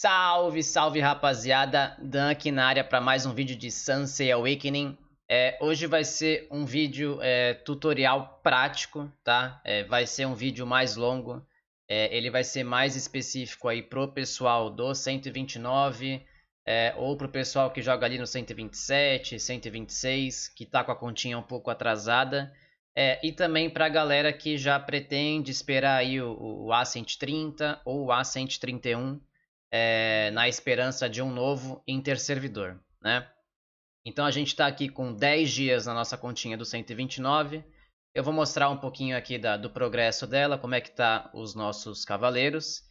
Salve, salve rapaziada, Dan aqui na área para mais um vídeo de Sunset Awakening. É, hoje vai ser um vídeo é, tutorial prático, tá? É, vai ser um vídeo mais longo, é, ele vai ser mais específico aí pro pessoal do 129 é, ou pro pessoal que joga ali no 127, 126, que tá com a continha um pouco atrasada. É, e também para a galera que já pretende esperar aí o, o A130 ou o A131 é, na esperança de um novo interservidor, né? Então a gente está aqui com 10 dias na nossa continha do 129. Eu vou mostrar um pouquinho aqui da, do progresso dela, como é que tá os nossos cavaleiros.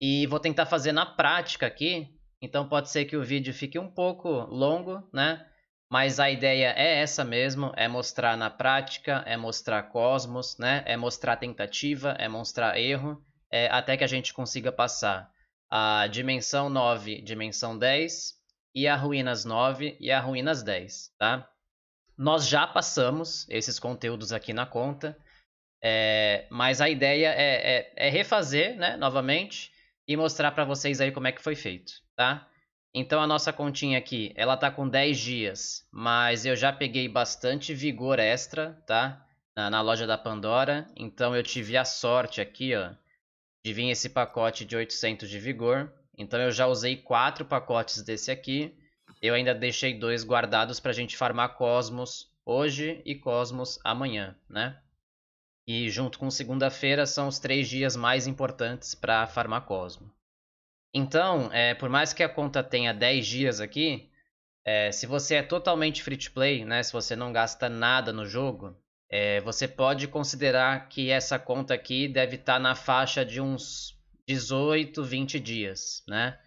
E vou tentar fazer na prática aqui, então pode ser que o vídeo fique um pouco longo, né? Mas a ideia é essa mesmo, é mostrar na prática, é mostrar cosmos, né? É mostrar tentativa, é mostrar erro, é, até que a gente consiga passar a dimensão 9, dimensão 10 e a ruínas 9 e a ruínas 10, tá? Nós já passamos esses conteúdos aqui na conta, é, mas a ideia é, é, é, refazer, né, novamente, e mostrar para vocês aí como é que foi feito, tá? Então a nossa continha aqui, ela tá com 10 dias, mas eu já peguei bastante vigor extra, tá? Na, na loja da Pandora, então eu tive a sorte aqui, ó, de vir esse pacote de 800 de vigor. Então eu já usei quatro pacotes desse aqui. Eu ainda deixei dois guardados para a gente farmar Cosmos hoje e Cosmos amanhã, né? E junto com segunda-feira são os três dias mais importantes para farmar Cosmos. Então, é, por mais que a conta tenha 10 dias aqui, é, se você é totalmente free to play, né, se você não gasta nada no jogo, é, você pode considerar que essa conta aqui deve estar tá na faixa de uns 18, 20 dias, né?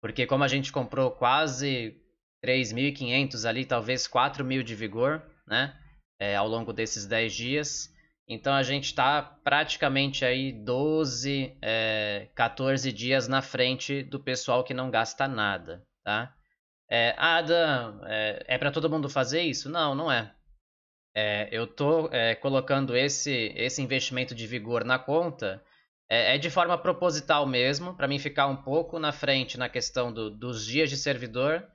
Porque como a gente comprou quase 3.500 ali, talvez 4.000 de vigor, né? É, ao longo desses 10 dias. Então a gente está praticamente aí 12, é, 14 dias na frente do pessoal que não gasta nada, tá? É, é, é para todo mundo fazer isso? Não, não é é, eu estou é, colocando esse, esse investimento de vigor na conta é, é de forma proposital mesmo, para mim ficar um pouco na frente na questão do, dos dias de servidor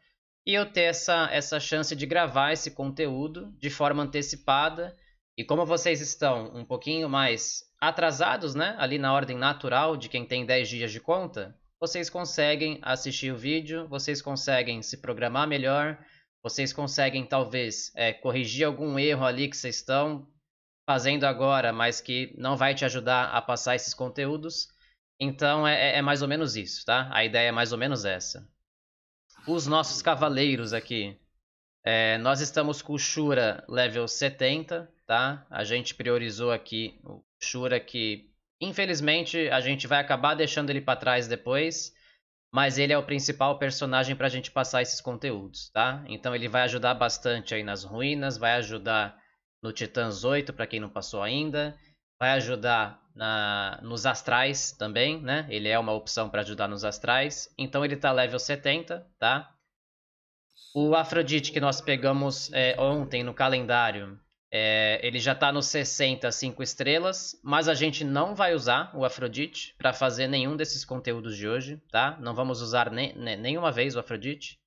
e eu ter essa, essa chance de gravar esse conteúdo de forma antecipada. E como vocês estão um pouquinho mais atrasados, né, ali na ordem natural de quem tem 10 dias de conta, vocês conseguem assistir o vídeo, vocês conseguem se programar melhor vocês conseguem talvez é, corrigir algum erro ali que vocês estão fazendo agora, mas que não vai te ajudar a passar esses conteúdos. Então é, é, é mais ou menos isso, tá? A ideia é mais ou menos essa. Os nossos cavaleiros aqui. É, nós estamos com o Shura level 70, tá? A gente priorizou aqui o Shura que, infelizmente, a gente vai acabar deixando ele para trás depois mas ele é o principal personagem para a gente passar esses conteúdos, tá? Então ele vai ajudar bastante aí nas ruínas, vai ajudar no Titãs 8 para quem não passou ainda, vai ajudar na, nos astrais também, né? Ele é uma opção para ajudar nos astrais. Então ele tá level 70, tá? O Afrodite que nós pegamos é, ontem no calendário é, ele já está nos 60 5 estrelas, mas a gente não vai usar o Afrodite para fazer nenhum desses conteúdos de hoje, tá? Não vamos usar ne ne nenhuma vez o Afrodite.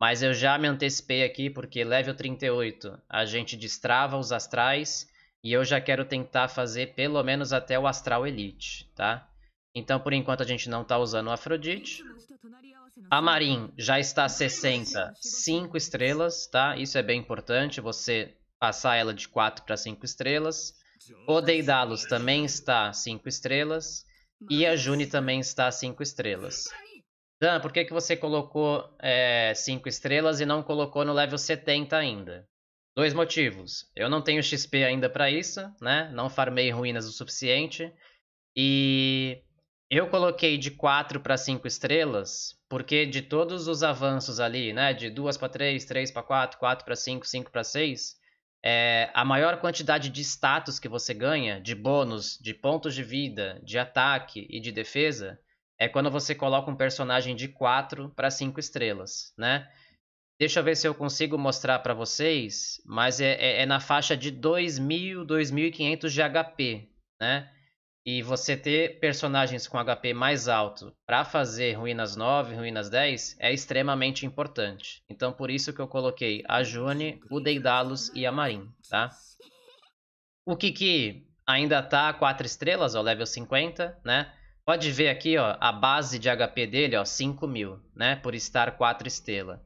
Mas eu já me antecipei aqui porque level 38 a gente destrava os astrais e eu já quero tentar fazer pelo menos até o astral elite, tá? Então por enquanto a gente não está usando o Afrodite. A Marin já está 60, 5 estrelas, tá? Isso é bem importante, você passar ela de 4 para 5 estrelas. O Deidalos também está 5 estrelas. E a Juni também está 5 estrelas. Dan, por que, que você colocou 5 é, estrelas e não colocou no level 70 ainda? Dois motivos. Eu não tenho XP ainda para isso, né? Não farmei ruínas o suficiente. E eu coloquei de 4 para 5 estrelas, porque de todos os avanços ali, né? De 2 para 3, 3 para 4, 4 para 5, 5 para 6, é, a maior quantidade de status que você ganha, de bônus, de pontos de vida, de ataque e de defesa, é quando você coloca um personagem de 4 para 5 estrelas, né? Deixa eu ver se eu consigo mostrar para vocês, mas é, é, é, na faixa de 2.000, 2.500 de HP, né? E você ter personagens com HP mais alto para fazer Ruínas 9, Ruínas 10 é extremamente importante. Então por isso que eu coloquei a June, o Deidalos e a Marin, tá? O Kiki ainda tá 4 estrelas, ó, level 50, né? Pode ver aqui, ó, a base de HP dele, ó, 5000, né? Por estar 4 estrelas.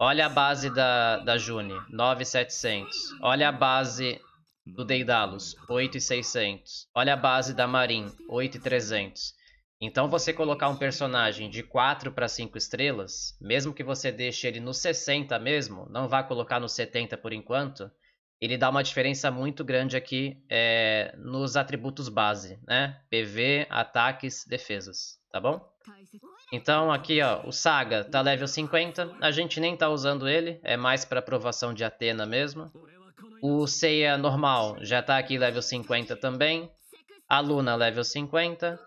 Olha a base da, da June, 9700. Olha a base do Daedalus, 8,600. Olha a base da Marin, 8,300. Então você colocar um personagem de 4 para 5 estrelas, mesmo que você deixe ele no 60 mesmo, não vá colocar no 70 por enquanto, ele dá uma diferença muito grande aqui é, nos atributos base, né? PV, ataques, defesas, tá bom? Então aqui ó, o Saga tá level 50, a gente nem tá usando ele, é mais para aprovação de Atena mesmo. O Seiya é normal já tá aqui level 50 também. A Luna level 50.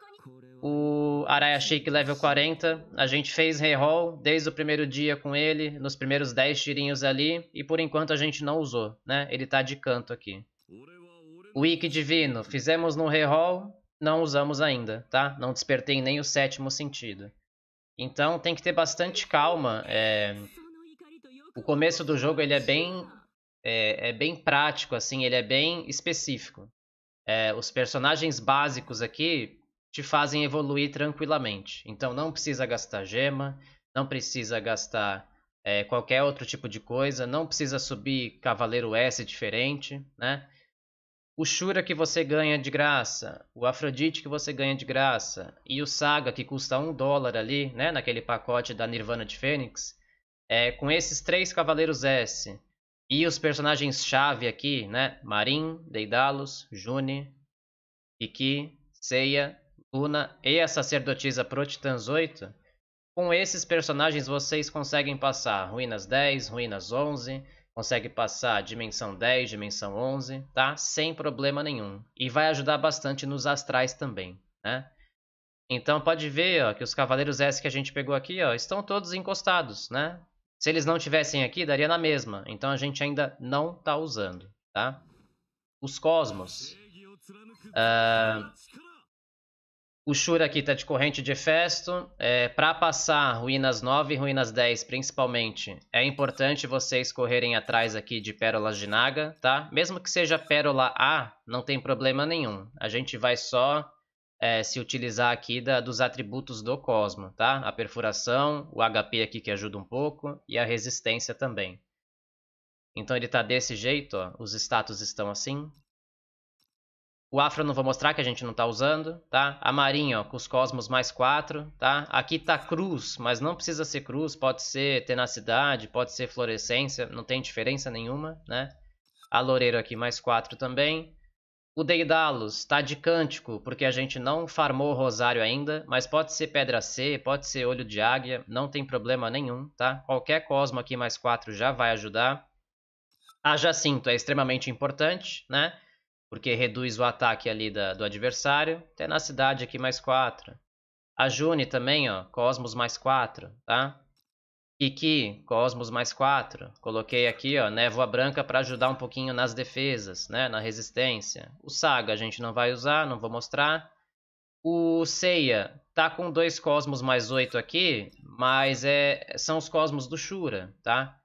O Arayashiki level 40. A gente fez reroll desde o primeiro dia com ele, nos primeiros 10 tirinhos ali. E por enquanto a gente não usou, né? Ele tá de canto aqui. O Ikki Divino, fizemos no reroll, não usamos ainda, tá? Não despertei nem o sétimo sentido. Então tem que ter bastante calma. É... O começo do jogo ele é bem é, é bem prático, assim, ele é bem específico. É, os personagens básicos aqui te fazem evoluir tranquilamente. Então não precisa gastar gema, não precisa gastar é, qualquer outro tipo de coisa, não precisa subir Cavaleiro S diferente, né? O Shura que você ganha de graça, o Afrodite que você ganha de graça e o Saga que custa um dólar ali, né? Naquele pacote da Nirvana de Fênix. É, com esses três Cavaleiros S e os personagens-chave aqui, né? Marin, Deidalos, June, Kiki, Seiya, Luna e a sacerdotisa pro Titãs 8. Com esses personagens vocês conseguem passar Ruínas 10, Ruínas 11, consegue passar dimensão 10, dimensão 11, tá? Sem problema nenhum. E vai ajudar bastante nos astrais também, né? Então pode ver ó, que os cavaleiros S que a gente pegou aqui ó, estão todos encostados, né? Se eles não tivessem aqui, daria na mesma. Então a gente ainda não está usando, tá? Os cosmos. Uh, o Shura aqui tá de corrente de Festo. É, Para passar ruínas 9 e ruínas 10, principalmente, é importante vocês correrem atrás aqui de pérolas de Naga, tá? Mesmo que seja pérola A, não tem problema nenhum. A gente vai só é, se utilizar aqui da, dos atributos do Cosmo, tá? A perfuração, o HP aqui que ajuda um pouco e a resistência também. Então ele tá desse jeito, ó, os status estão assim. O Afro não vou mostrar que a gente não tá usando, tá? A Marinha, ó, com os Cosmos mais 4, tá? Aqui tá Cruz, mas não precisa ser Cruz, pode ser Tenacidade, pode ser Florescência, não tem diferença nenhuma, né? A Loureiro aqui mais 4 também. O Deidalos está de cântico, porque a gente não farmou o rosário ainda, mas pode ser Pedra C, pode ser Olho de Águia, não tem problema nenhum, tá? Qualquer Cosmo aqui mais 4 já vai ajudar. A Jacinto é extremamente importante, né? Porque reduz o ataque ali da, do adversário. Tenacidade aqui mais 4. A June também, ó, Cosmos mais 4, tá? Kiki, Cosmos mais 4. Coloquei aqui, ó, Névoa Branca para ajudar um pouquinho nas defesas, né, na resistência. O Saga a gente não vai usar, não vou mostrar. O Seiya tá com dois Cosmos mais 8 aqui, mas é, são os Cosmos do Shura, tá?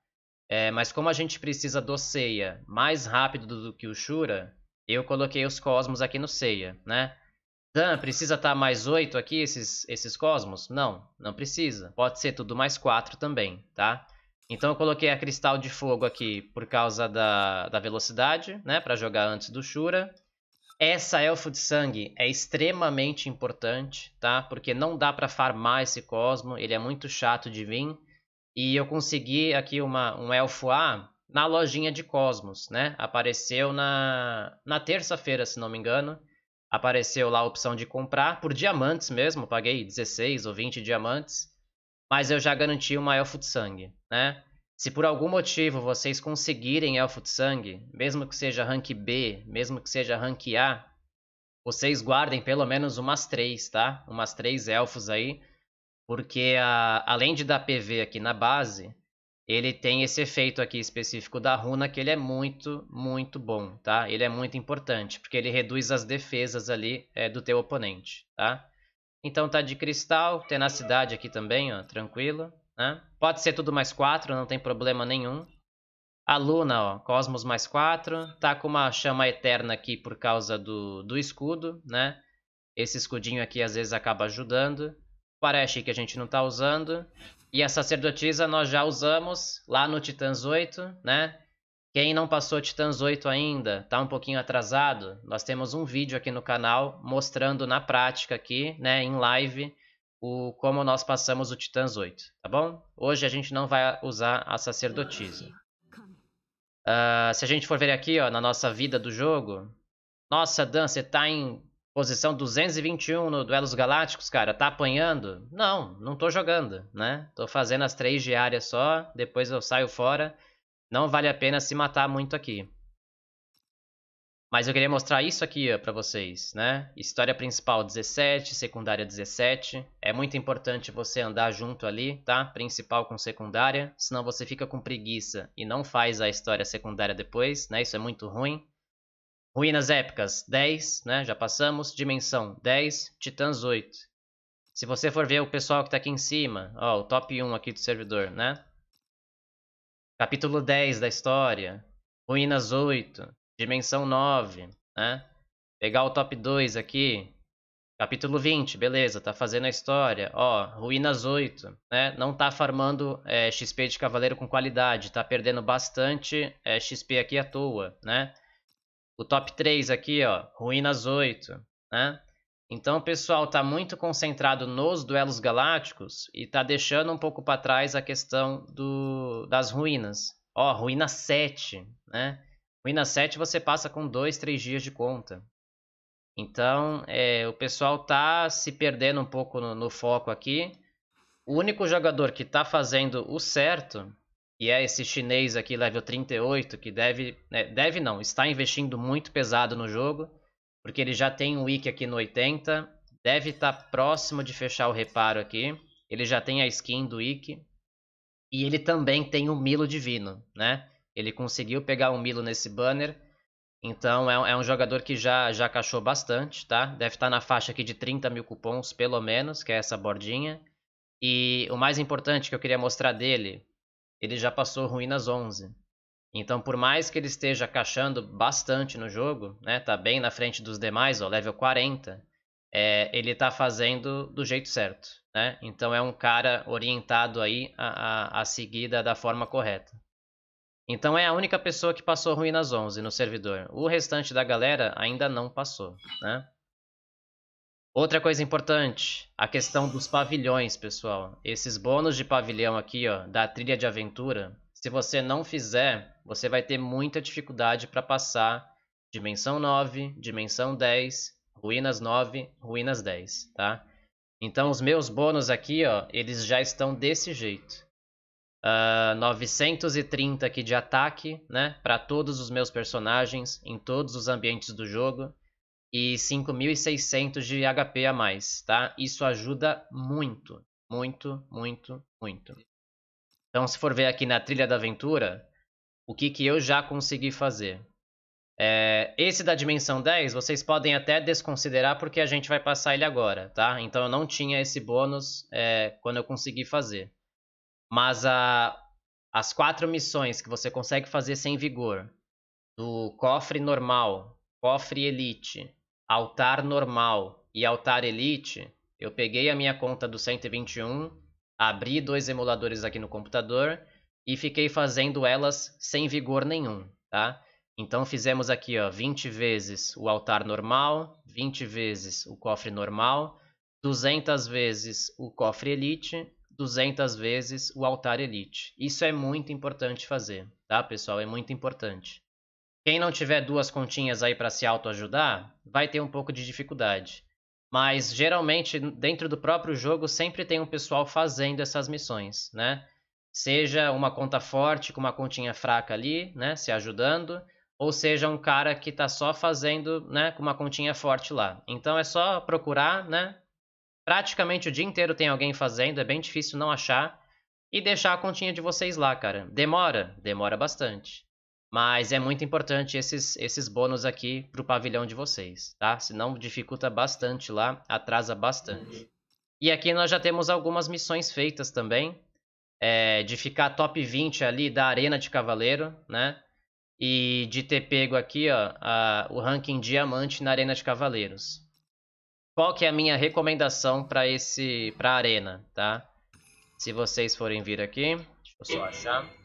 É, mas como a gente precisa do Seiya mais rápido do que o Shura, eu coloquei os Cosmos aqui no Seiya, né? Dan, precisa estar tá mais 8 aqui, esses, esses cosmos? Não, não precisa. Pode ser tudo mais 4 também, tá? Então eu coloquei a Cristal de Fogo aqui por causa da, da velocidade, né? Pra jogar antes do Shura. Essa Elfo de Sangue é extremamente importante, tá? Porque não dá para farmar esse Cosmo, ele é muito chato de vir. E eu consegui aqui uma, um Elfo A na lojinha de Cosmos, né? Apareceu na, na terça-feira, se não me engano apareceu lá a opção de comprar por diamantes mesmo, paguei 16 ou 20 diamantes, mas eu já garanti uma elfo de sangue, né? Se por algum motivo vocês conseguirem elfo de sangue, mesmo que seja rank B, mesmo que seja rank A, vocês guardem pelo menos umas três, tá? Umas três elfos aí, porque a, além de dar PV aqui na base, ele tem esse efeito aqui específico da runa que ele é muito, muito bom, tá? Ele é muito importante, porque ele reduz as defesas ali é, do teu oponente, tá? Então tá de cristal, tenacidade aqui também, ó, tranquilo, né? Pode ser tudo mais 4, não tem problema nenhum. A Luna, ó, Cosmos mais 4, tá com uma chama eterna aqui por causa do, do escudo, né? Esse escudinho aqui às vezes acaba ajudando. Parece que a gente não tá usando. E a sacerdotisa nós já usamos lá no Titãs 8, né? Quem não passou Titãs 8 ainda, tá um pouquinho atrasado, nós temos um vídeo aqui no canal mostrando na prática aqui, né, em live, o como nós passamos o Titãs 8, tá bom? Hoje a gente não vai usar a sacerdotisa. Uh, se a gente for ver aqui, ó, na nossa vida do jogo, nossa, Dan, você tá em posição 221 no Duelos Galácticos, cara, tá apanhando? Não, não tô jogando, né? Tô fazendo as três diárias só, depois eu saio fora. Não vale a pena se matar muito aqui. Mas eu queria mostrar isso aqui para vocês, né? História principal 17, secundária 17. É muito importante você andar junto ali, tá? Principal com secundária, senão você fica com preguiça e não faz a história secundária depois, né? Isso é muito ruim. Ruínas épicas, 10, né? Já passamos. Dimensão, 10. Titãs, 8. Se você for ver o pessoal que tá aqui em cima, ó, o top 1 aqui do servidor, né? Capítulo 10 da história. Ruínas 8. Dimensão 9, né? Pegar o top 2 aqui. Capítulo 20, beleza, tá fazendo a história. Ó, Ruínas 8, né? Não tá farmando é, XP de cavaleiro com qualidade, tá perdendo bastante é, XP aqui à toa, né? O top 3 aqui, ó, Ruínas 8, né? Então o pessoal está muito concentrado nos duelos galácticos e está deixando um pouco para trás a questão do, das ruínas. Ó, Ruína 7, né? Ruína 7 você passa com 2, 3 dias de conta. Então é, o pessoal tá se perdendo um pouco no, no foco aqui. O único jogador que está fazendo o certo e é esse chinês aqui, level 38, que deve. Né, deve não, está investindo muito pesado no jogo. Porque ele já tem um wiki aqui no 80. Deve estar tá próximo de fechar o reparo aqui. Ele já tem a skin do wiki. E ele também tem o um Milo Divino, né? Ele conseguiu pegar o um Milo nesse banner. Então é, é, um jogador que já, já cachou bastante, tá? Deve estar tá na faixa aqui de 30 mil cupons, pelo menos, que é essa bordinha. E o mais importante que eu queria mostrar dele ele já passou ruínas 11. Então, por mais que ele esteja caixando bastante no jogo, né, tá bem na frente dos demais, ó, level 40, é, ele tá fazendo do jeito certo, né? Então é um cara orientado aí a, a, a seguida da forma correta. Então é a única pessoa que passou ruínas 11 no servidor. O restante da galera ainda não passou, né? Outra coisa importante, a questão dos pavilhões, pessoal. Esses bônus de pavilhão aqui, ó, da trilha de aventura, se você não fizer, você vai ter muita dificuldade para passar dimensão 9, dimensão 10, ruínas 9, ruínas 10, tá? Então os meus bônus aqui, ó, eles já estão desse jeito. Uh, ah, 930 aqui de ataque, né, para todos os meus personagens, em todos os ambientes do jogo e 5.600 de HP a mais, tá? Isso ajuda muito, muito, muito, muito. Então, se for ver aqui na trilha da aventura, o que, que eu já consegui fazer? É, esse da dimensão 10, vocês podem até desconsiderar porque a gente vai passar ele agora, tá? Então, eu não tinha esse bônus é, quando eu consegui fazer. Mas a, as quatro missões que você consegue fazer sem vigor, do cofre normal, cofre elite, altar normal e altar elite, eu peguei a minha conta do 121, abri dois emuladores aqui no computador e fiquei fazendo elas sem vigor nenhum, tá? Então fizemos aqui, ó, 20 vezes o altar normal, 20 vezes o cofre normal, 200 vezes o cofre elite, 200 vezes o altar elite. Isso é muito importante fazer, tá, pessoal? É muito importante. Quem não tiver duas continhas aí para se autoajudar, vai ter um pouco de dificuldade. Mas geralmente dentro do próprio jogo sempre tem um pessoal fazendo essas missões, né? Seja uma conta forte com uma continha fraca ali, né, se ajudando, ou seja um cara que tá só fazendo, né, com uma continha forte lá. Então é só procurar, né? Praticamente o dia inteiro tem alguém fazendo, é bem difícil não achar e deixar a continha de vocês lá, cara. Demora, demora bastante. Mas é muito importante esses, esses bônus aqui para o pavilhão de vocês, tá? Senão dificulta bastante lá, atrasa bastante. Uhum. E aqui nós já temos algumas missões feitas também, é, de ficar top 20 ali da Arena de Cavaleiro, né? E de ter pego aqui ó, a, o ranking Diamante na Arena de Cavaleiros. Qual que é a minha recomendação para esse para a Arena, tá? Se vocês forem vir aqui, deixa eu só achar...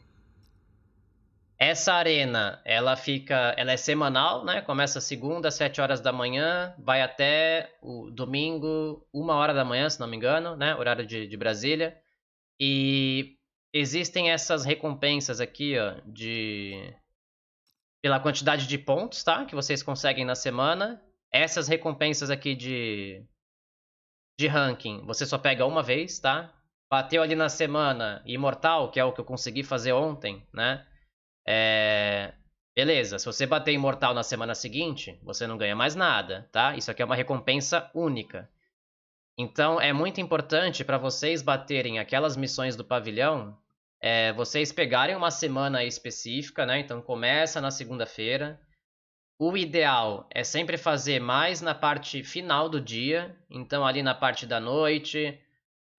Essa arena, ela fica, ela é semanal, né? Começa segunda, às 7 horas da manhã, vai até o domingo, uma hora da manhã, se não me engano, né? Horário de, de Brasília. E existem essas recompensas aqui, ó, de pela quantidade de pontos, tá? Que vocês conseguem na semana. Essas recompensas aqui de de ranking, você só pega uma vez, tá? Bateu ali na semana Imortal, que é o que eu consegui fazer ontem, né? É... Beleza, se você bater imortal na semana seguinte, você não ganha mais nada, tá? Isso aqui é uma recompensa única. Então é muito importante para vocês baterem aquelas missões do pavilhão, é, vocês pegarem uma semana específica, né? Então começa na segunda-feira. O ideal é sempre fazer mais na parte final do dia, então ali na parte da noite,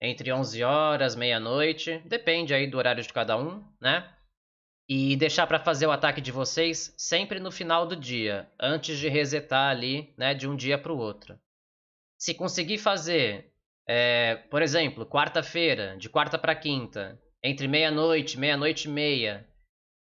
entre 11 horas, meia-noite, depende aí do horário de cada um, né? e deixar para fazer o ataque de vocês sempre no final do dia, antes de resetar ali, né, de um dia para o outro. Se conseguir fazer, é, por exemplo, quarta-feira, de quarta para quinta, entre meia-noite, meia-noite e meia,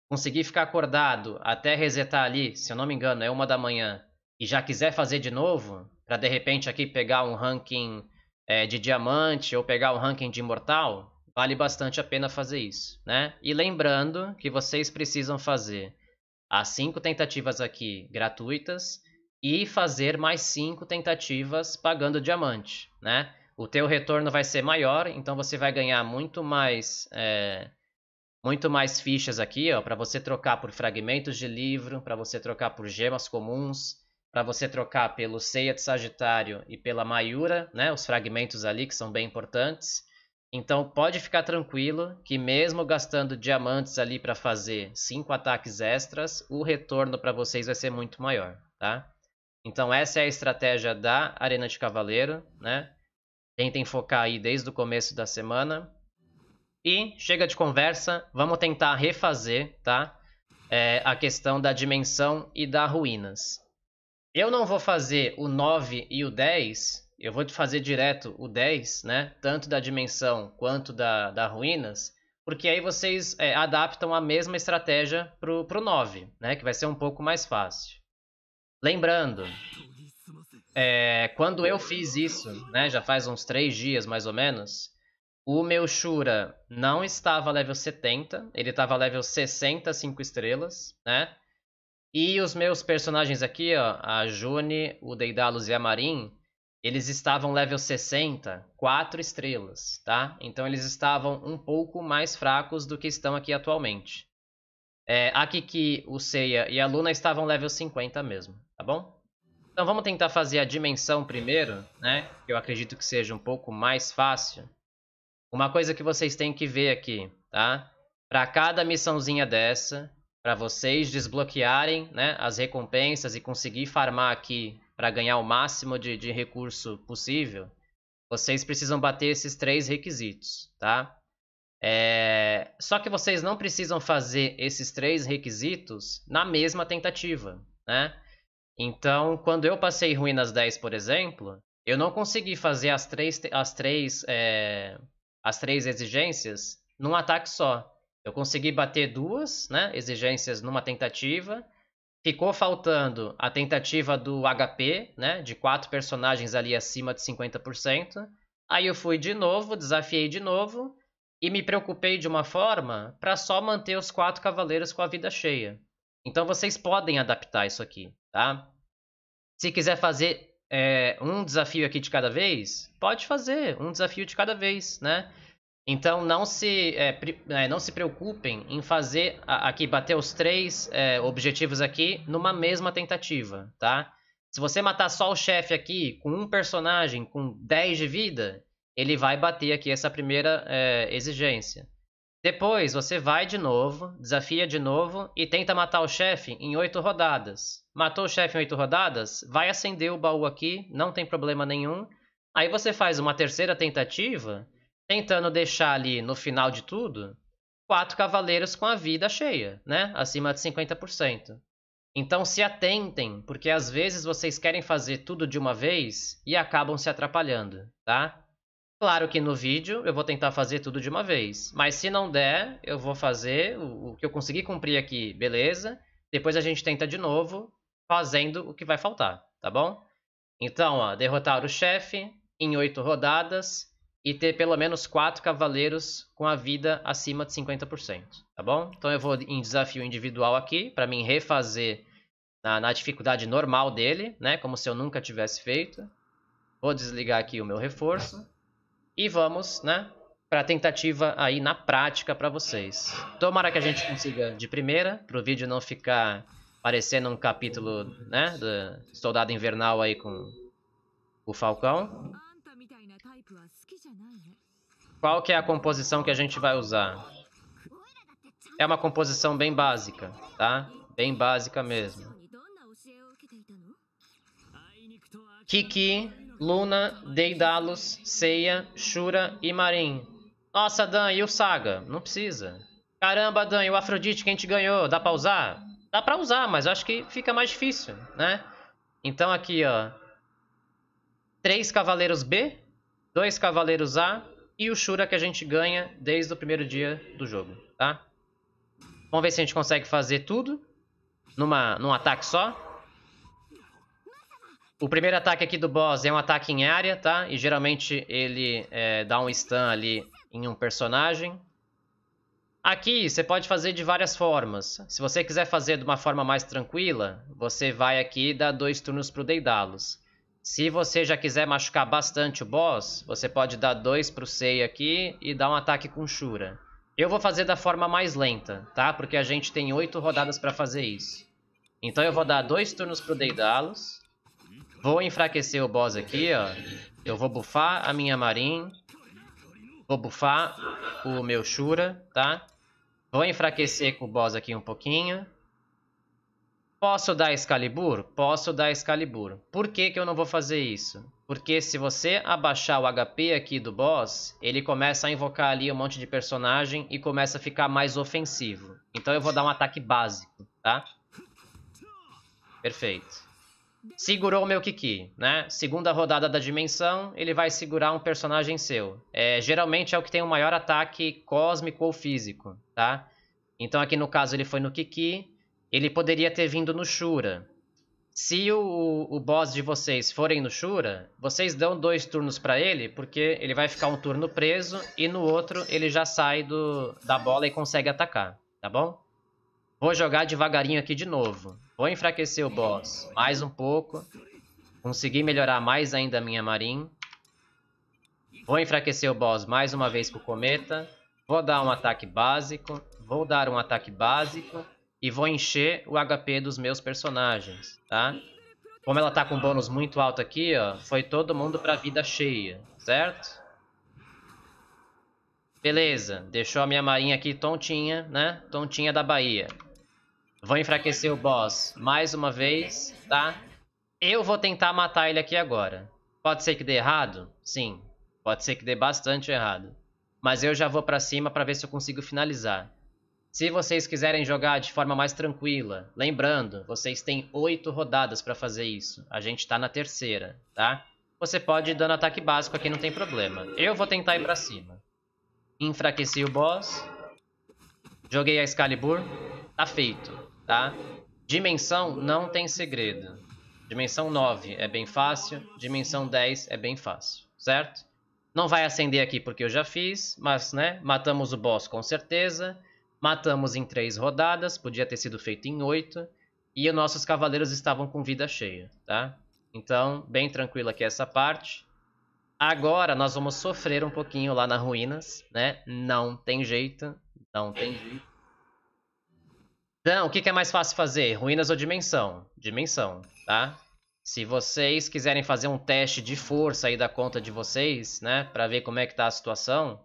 conseguir ficar acordado até resetar ali, se eu não me engano, é uma da manhã, e já quiser fazer de novo, para de repente aqui pegar um ranking é, de diamante ou pegar um ranking de imortal, vale bastante a pena fazer isso, né? E lembrando que vocês precisam fazer as cinco tentativas aqui gratuitas e fazer mais cinco tentativas pagando diamante, né? O teu retorno vai ser maior, então você vai ganhar muito mais é, muito mais fichas aqui, ó, para você trocar por fragmentos de livro, para você trocar por gemas comuns, para você trocar pelo Ceia de Sagitário e pela Maiura, né? Os fragmentos ali que são bem importantes. Então pode ficar tranquilo que mesmo gastando diamantes ali para fazer 5 ataques extras, o retorno para vocês vai ser muito maior, tá? Então essa é a estratégia da Arena de Cavaleiro, né? Tentem focar aí desde o começo da semana. E chega de conversa, vamos tentar refazer, tá? É, a questão da dimensão e da ruínas. Eu não vou fazer o 9 e o 10 eu vou te fazer direto o 10, né? Tanto da dimensão quanto da, da ruínas, porque aí vocês é, adaptam a mesma estratégia pro, pro 9, né? Que vai ser um pouco mais fácil. Lembrando, é, quando eu fiz isso, né? Já faz uns 3 dias mais ou menos. O meu Shura não estava level 70, ele estava level 60, 5 estrelas, né? E os meus personagens aqui, ó, a June, o Deidalus e a Marin, eles estavam level 60, 4 estrelas, tá? Então eles estavam um pouco mais fracos do que estão aqui atualmente. É, a Kiki, o Seiya e a Luna estavam level 50 mesmo, tá bom? Então vamos tentar fazer a dimensão primeiro, né? eu acredito que seja um pouco mais fácil. Uma coisa que vocês têm que ver aqui, tá? Para cada missãozinha dessa, para vocês desbloquearem né, as recompensas e conseguir farmar aqui para ganhar o máximo de, de recurso possível, vocês precisam bater esses três requisitos, tá? É... Só que vocês não precisam fazer esses três requisitos na mesma tentativa, né? Então, quando eu passei Ruínas 10, por exemplo, eu não consegui fazer as três, as três, é... as três exigências num ataque só. Eu consegui bater duas né, exigências numa tentativa Ficou faltando a tentativa do HP, né? De quatro personagens ali acima de 50%. Aí eu fui de novo, desafiei de novo e me preocupei de uma forma para só manter os quatro cavaleiros com a vida cheia. Então vocês podem adaptar isso aqui, tá? Se quiser fazer é, um desafio aqui de cada vez, pode fazer um desafio de cada vez, né? Então não se, é, é, não se preocupem em fazer aqui bater os três é, objetivos aqui numa mesma tentativa, tá? Se você matar só o chefe aqui com um personagem com 10 de vida, ele vai bater aqui essa primeira é, exigência. Depois você vai de novo, desafia de novo e tenta matar o chefe em 8 rodadas. Matou o chefe em 8 rodadas, vai acender o baú aqui, não tem problema nenhum. Aí você faz uma terceira tentativa tentando deixar ali no final de tudo quatro cavaleiros com a vida cheia, né? Acima de 50%. Então se atentem, porque às vezes vocês querem fazer tudo de uma vez e acabam se atrapalhando, tá? Claro que no vídeo eu vou tentar fazer tudo de uma vez, mas se não der, eu vou fazer o, o que eu consegui cumprir aqui, beleza? Depois a gente tenta de novo, fazendo o que vai faltar, tá bom? Então, ó, derrotar o chefe em oito rodadas, e ter pelo menos quatro cavaleiros com a vida acima de 50%, tá bom? Então eu vou em desafio individual aqui, para mim refazer na, na, dificuldade normal dele, né? Como se eu nunca tivesse feito. Vou desligar aqui o meu reforço. E vamos, né? Pra tentativa aí na prática para vocês. Tomara que a gente consiga de primeira, pro vídeo não ficar parecendo um capítulo, né? Do Soldado Invernal aí com o Falcão. Qual que é a composição que a gente vai usar? É uma composição bem básica, tá? Bem básica mesmo. Kiki, Luna, Deidalos, Seiya, Shura e Marin. Nossa, Dan, e o Saga? Não precisa. Caramba, Dan, e o Afrodite que a gente ganhou? Dá pra usar? Dá pra usar, mas acho que fica mais difícil, né? Então aqui, ó. Três Cavaleiros B, dois Cavaleiros A, e o Shura que a gente ganha desde o primeiro dia do jogo, tá? Vamos ver se a gente consegue fazer tudo numa, num ataque só. O primeiro ataque aqui do boss é um ataque em área, tá? E geralmente ele é, dá um stun ali em um personagem. Aqui você pode fazer de várias formas. Se você quiser fazer de uma forma mais tranquila, você vai aqui e dá dois turnos pro Deidalos. Se você já quiser machucar bastante o boss, você pode dar para pro Sei aqui e dar um ataque com Shura. Eu vou fazer da forma mais lenta, tá? Porque a gente tem oito rodadas pra fazer isso. Então eu vou dar dois turnos pro Deidalos. Vou enfraquecer o boss aqui, ó. Eu vou bufar a minha Marin. Vou bufar o meu Shura, tá? Vou enfraquecer com o boss aqui um pouquinho. Posso dar Excalibur? Posso dar Excalibur. Por que, que eu não vou fazer isso? Porque se você abaixar o HP aqui do boss, ele começa a invocar ali um monte de personagem e começa a ficar mais ofensivo. Então eu vou dar um ataque básico, tá? Perfeito. Segurou o meu Kiki, né? Segunda rodada da dimensão, ele vai segurar um personagem seu. É, geralmente é o que tem o maior ataque cósmico ou físico, tá? Então aqui no caso ele foi no Kiki ele poderia ter vindo no Shura. Se o, o boss de vocês forem no Shura, vocês dão dois turnos para ele, porque ele vai ficar um turno preso e no outro ele já sai do, da bola e consegue atacar, tá bom? Vou jogar devagarinho aqui de novo. Vou enfraquecer o boss mais um pouco. Consegui melhorar mais ainda a minha marinha. Vou enfraquecer o boss mais uma vez com o cometa. Vou dar um ataque básico. Vou dar um ataque básico e vou encher o HP dos meus personagens, tá? Como ela tá com um bônus muito alto aqui, ó, foi todo mundo pra vida cheia, certo? Beleza, deixou a minha marinha aqui tontinha, né? Tontinha da Bahia. Vou enfraquecer o boss mais uma vez, tá? Eu vou tentar matar ele aqui agora. Pode ser que dê errado? Sim. Pode ser que dê bastante errado. Mas eu já vou pra cima pra ver se eu consigo finalizar. Se vocês quiserem jogar de forma mais tranquila, lembrando, vocês têm oito rodadas para fazer isso. A gente tá na terceira, tá? Você pode ir dando ataque básico aqui, não tem problema. Eu vou tentar ir pra cima. Enfraqueci o boss. Joguei a Excalibur. Tá feito, tá? Dimensão não tem segredo. Dimensão 9 é bem fácil. Dimensão 10 é bem fácil, certo? Não vai acender aqui porque eu já fiz, mas, né, matamos o boss com certeza. Matamos em três rodadas, podia ter sido feito em oito, e os nossos cavaleiros estavam com vida cheia, tá? Então, bem tranquilo aqui essa parte. Agora nós vamos sofrer um pouquinho lá na ruínas, né? Não tem jeito, não tem jeito. Então, o que, que é mais fácil fazer? Ruínas ou dimensão? Dimensão, tá? Se vocês quiserem fazer um teste de força aí da conta de vocês, né? Pra ver como é que tá a situação,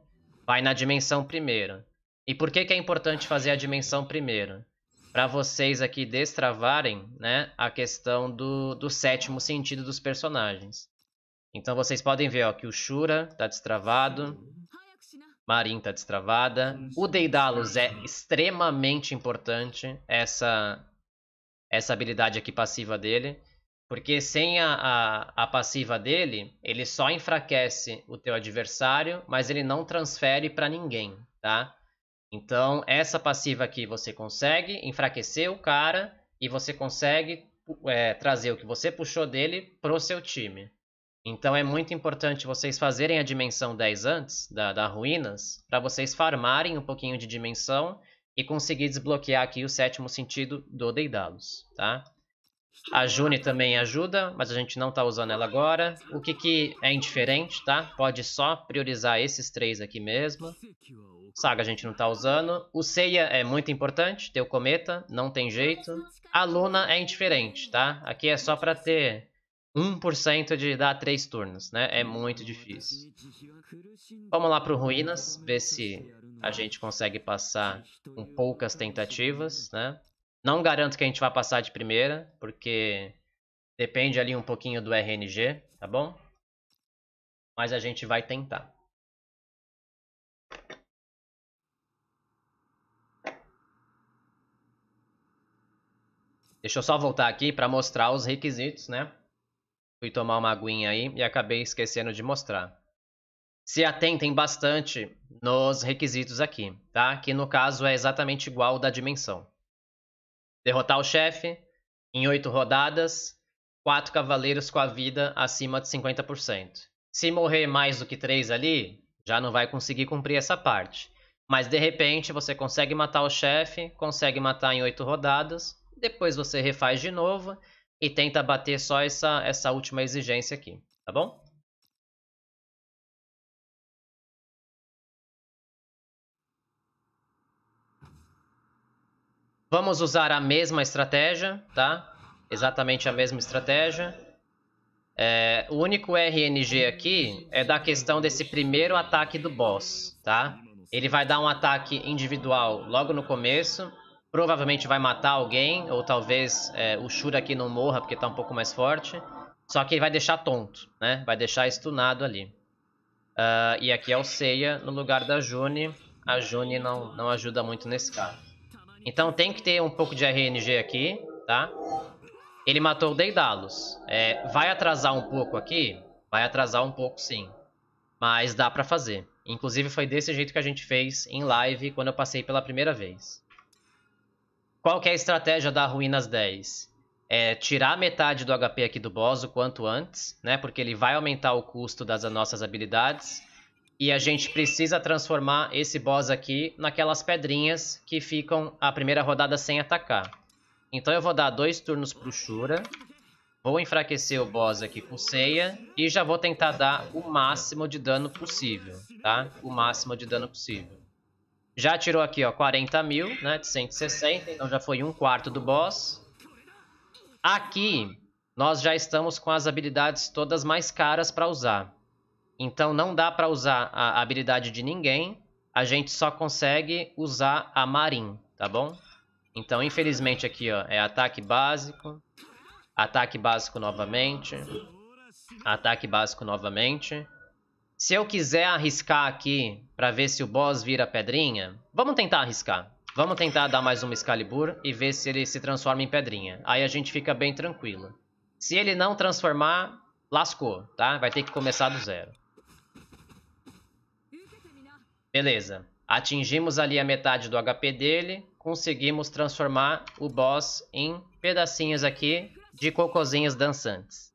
vai na dimensão primeiro. E por que, que é importante fazer a dimensão primeiro? Para vocês aqui destravarem né, a questão do, do sétimo sentido dos personagens. Então vocês podem ver ó, que o Shura tá destravado, Marin tá destravada, o Deidalos é extremamente importante, essa, essa habilidade aqui passiva dele, porque sem a, a, a passiva dele, ele só enfraquece o teu adversário, mas ele não transfere para ninguém, tá? Então, essa passiva aqui você consegue enfraquecer o cara e você consegue é, trazer o que você puxou dele pro seu time. Então é muito importante vocês fazerem a dimensão 10 antes, da, da Ruínas, para vocês farmarem um pouquinho de dimensão e conseguir desbloquear aqui o sétimo sentido do Deidalos, tá? A June também ajuda, mas a gente não está usando ela agora. O que, que é indiferente, tá? Pode só priorizar esses três aqui mesmo. Saga a gente não está usando. O Seiya é muito importante, ter o Cometa, não tem jeito. A Luna é indiferente, tá? Aqui é só para ter 1% de dar três turnos, né? É muito difícil. Vamos lá pro Ruínas, ver se a gente consegue passar com poucas tentativas, né? Não garanto que a gente vai passar de primeira, porque depende ali um pouquinho do RNG, tá bom? Mas a gente vai tentar. Deixa eu só voltar aqui para mostrar os requisitos, né? Fui tomar uma aguinha aí e acabei esquecendo de mostrar. Se atentem bastante nos requisitos aqui, tá? Que no caso é exatamente igual da dimensão. Derrotar o chefe em oito rodadas, quatro cavaleiros com a vida acima de 50%. Se morrer mais do que três ali, já não vai conseguir cumprir essa parte. Mas de repente você consegue matar o chefe, consegue matar em oito rodadas, depois você refaz de novo e tenta bater só essa, essa última exigência aqui, tá bom? Vamos usar a mesma estratégia, tá? Exatamente a mesma estratégia. É, o único RNG aqui é da questão desse primeiro ataque do boss, tá? Ele vai dar um ataque individual logo no começo. Provavelmente vai matar alguém, ou talvez é, o Shura aqui não morra porque tá um pouco mais forte. Só que ele vai deixar tonto, né? Vai deixar estunado ali. Uh, e aqui é o Seiya no lugar da June. A June não, não ajuda muito nesse caso. Então tem que ter um pouco de RNG aqui, tá? Ele matou o Deidalos. É, vai atrasar um pouco aqui? Vai atrasar um pouco sim. Mas dá pra fazer. Inclusive foi desse jeito que a gente fez em live quando eu passei pela primeira vez. Qual que é a estratégia da Ruínas 10? É tirar metade do HP aqui do boss o quanto antes, né? Porque ele vai aumentar o custo das nossas habilidades. E a gente precisa transformar esse boss aqui naquelas pedrinhas que ficam a primeira rodada sem atacar. Então eu vou dar dois turnos pro Shura. Vou enfraquecer o boss aqui com ceia. E já vou tentar dar o máximo de dano possível, tá? O máximo de dano possível. Já tirou aqui, ó, 40 mil, né? De 160, então já foi um quarto do boss. Aqui, nós já estamos com as habilidades todas mais caras para usar. Então não dá para usar a habilidade de ninguém, a gente só consegue usar a Marin, tá bom? Então infelizmente aqui ó, é ataque básico, ataque básico novamente, ataque básico novamente. Se eu quiser arriscar aqui para ver se o boss vira pedrinha, vamos tentar arriscar. Vamos tentar dar mais uma Excalibur e ver se ele se transforma em pedrinha. Aí a gente fica bem tranquilo. Se ele não transformar, lascou, tá? Vai ter que começar do zero. Beleza. Atingimos ali a metade do HP dele. Conseguimos transformar o boss em pedacinhos aqui de cocôzinhos dançantes.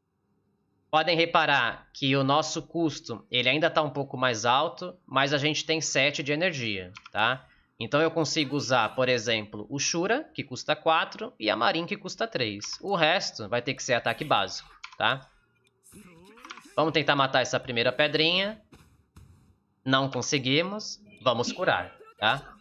Podem reparar que o nosso custo ele ainda está um pouco mais alto, mas a gente tem 7 de energia, tá? Então eu consigo usar, por exemplo, o Shura, que custa 4, e a Marin, que custa 3. O resto vai ter que ser ataque básico, tá? Vamos tentar matar essa primeira pedrinha. Não conseguimos, vamos curar, tá?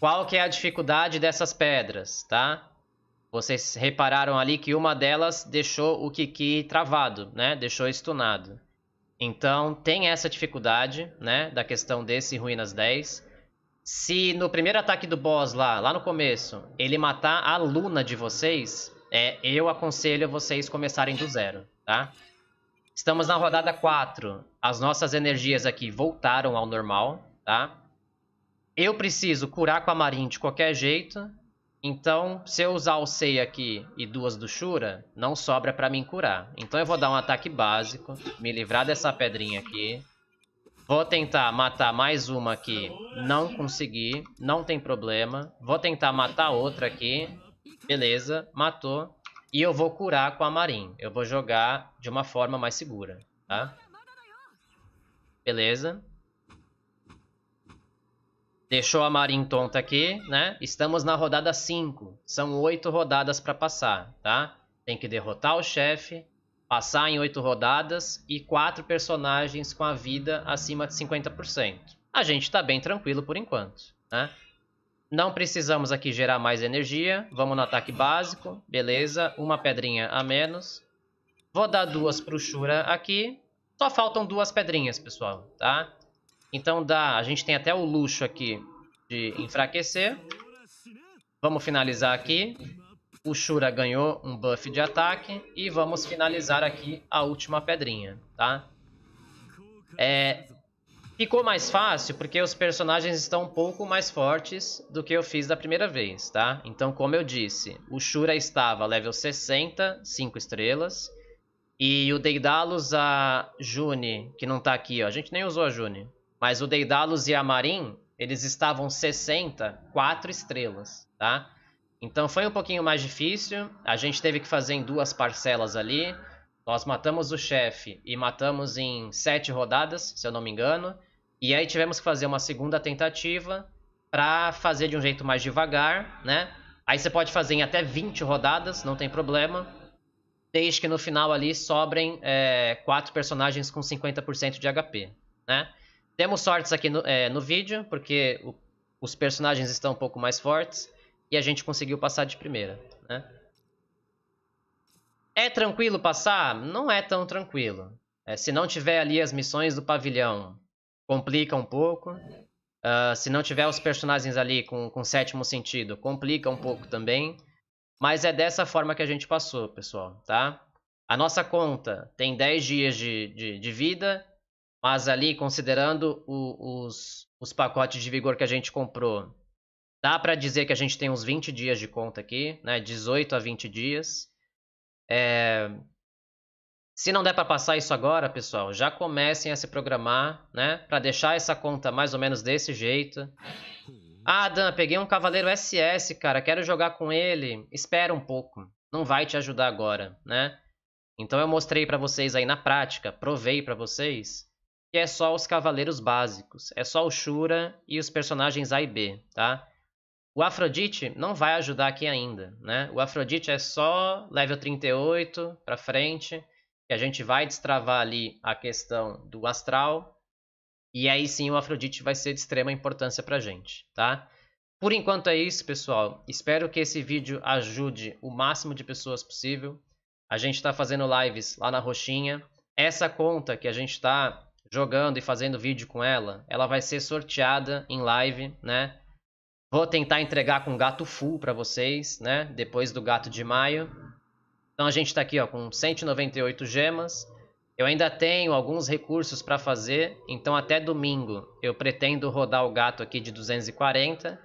Qual que é a dificuldade dessas pedras, tá? Vocês repararam ali que uma delas deixou o Kiki travado, né? Deixou estunado. Então, tem essa dificuldade, né? Da questão desse Ruínas 10. Se no primeiro ataque do boss lá, lá no começo, ele matar a Luna de vocês, é, eu aconselho vocês começarem do zero tá? Estamos na rodada 4. As nossas energias aqui voltaram ao normal, tá? Eu preciso curar com a Marin de qualquer jeito. Então, se eu usar o Sei aqui e duas do Shura, não sobra pra mim curar. Então eu vou dar um ataque básico, me livrar dessa pedrinha aqui. Vou tentar matar mais uma aqui, não consegui, não tem problema. Vou tentar matar outra aqui, beleza, matou. E eu vou curar com a Marin. Eu vou jogar de uma forma mais segura, tá? Beleza. Deixou a Marin tonta aqui, né? Estamos na rodada 5. São 8 rodadas para passar, tá? Tem que derrotar o chefe, passar em 8 rodadas e 4 personagens com a vida acima de 50%. A gente tá bem tranquilo por enquanto, né? Não precisamos aqui gerar mais energia. Vamos no ataque básico. Beleza. Uma pedrinha a menos. Vou dar duas pro Shura aqui. Só faltam duas pedrinhas, pessoal, tá? Então dá... A gente tem até o luxo aqui de enfraquecer. Vamos finalizar aqui. O Shura ganhou um buff de ataque. E vamos finalizar aqui a última pedrinha, tá? É, Ficou mais fácil porque os personagens estão um pouco mais fortes do que eu fiz da primeira vez, tá? Então, como eu disse, o Shura estava level 60, 5 estrelas. E o Deidalos, a June, que não tá aqui, ó. A gente nem usou a June. Mas o Deidalos e a Marin, eles estavam 60, 4 estrelas, tá? Então foi um pouquinho mais difícil. A gente teve que fazer em duas parcelas ali. Nós matamos o chefe e matamos em sete rodadas, se eu não me engano. E aí tivemos que fazer uma segunda tentativa para fazer de um jeito mais devagar, né? Aí você pode fazer em até 20 rodadas, não tem problema. Desde que no final ali sobrem é, quatro personagens com 50% de HP, né? Temos sortes aqui no, é, no vídeo, porque o, os personagens estão um pouco mais fortes. E a gente conseguiu passar de primeira, né? É tranquilo passar? Não é tão tranquilo. É, se não tiver ali as missões do pavilhão, complica um pouco. Uh, se não tiver os personagens ali com, com sétimo sentido, complica um pouco também. Mas é dessa forma que a gente passou, pessoal, tá? A nossa conta tem 10 dias de, de, de vida, mas ali, considerando o, os, os pacotes de vigor que a gente comprou, dá para dizer que a gente tem uns 20 dias de conta aqui, né? 18 a 20 dias. É... Se não der para passar isso agora, pessoal, já comecem a se programar, né? Para deixar essa conta mais ou menos desse jeito. Uhum. Ah, Dan, peguei um cavaleiro SS, cara. Quero jogar com ele. Espera um pouco. Não vai te ajudar agora, né? Então eu mostrei para vocês aí na prática, provei para vocês, que é só os cavaleiros básicos. É só o Shura e os personagens A e B, tá? O Afrodite não vai ajudar aqui ainda, né? O Afrodite é só level 38 para frente, que a gente vai destravar ali a questão do astral. E aí sim o Afrodite vai ser de extrema importância pra gente, tá? Por enquanto é isso, pessoal. Espero que esse vídeo ajude o máximo de pessoas possível. A gente está fazendo lives lá na Roxinha. Essa conta que a gente está jogando e fazendo vídeo com ela, ela vai ser sorteada em live, né? Vou tentar entregar com gato full para vocês, né? Depois do gato de maio. Então a gente está aqui ó, com 198 gemas. Eu ainda tenho alguns recursos para fazer, então até domingo eu pretendo rodar o gato aqui de 240.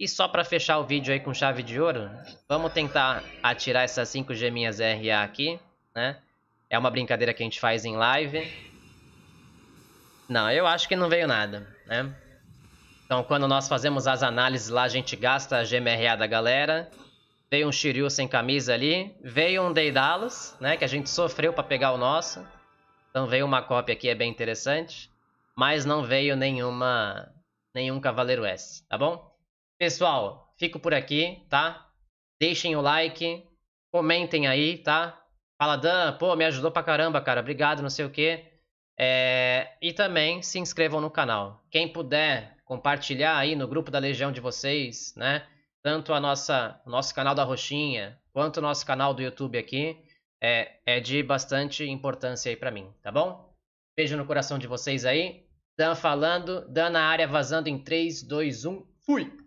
E só para fechar o vídeo aí com chave de ouro, vamos tentar atirar essas 5 geminhas RA aqui, né? É uma brincadeira que a gente faz em live. Não, eu acho que não veio nada, né? Então, quando nós fazemos as análises lá, a gente gasta a GMRA da galera. Veio um Shiryu sem camisa ali. Veio um Deidalos, né? Que a gente sofreu para pegar o nosso. Então veio uma cópia aqui, é bem interessante. Mas não veio nenhuma... Nenhum Cavaleiro S, tá bom? Pessoal, fico por aqui, tá? Deixem o like, comentem aí, tá? Fala, Dan, pô, me ajudou pra caramba, cara. Obrigado, não sei o quê. É... E também se inscrevam no canal. Quem puder compartilhar aí no grupo da Legião de vocês, né? Tanto a nossa, o nosso canal da Roxinha, quanto o nosso canal do YouTube aqui, é, é de bastante importância aí para mim, tá bom? Beijo no coração de vocês aí. Dan falando, Dan na área vazando em 3, 2, 1, fui!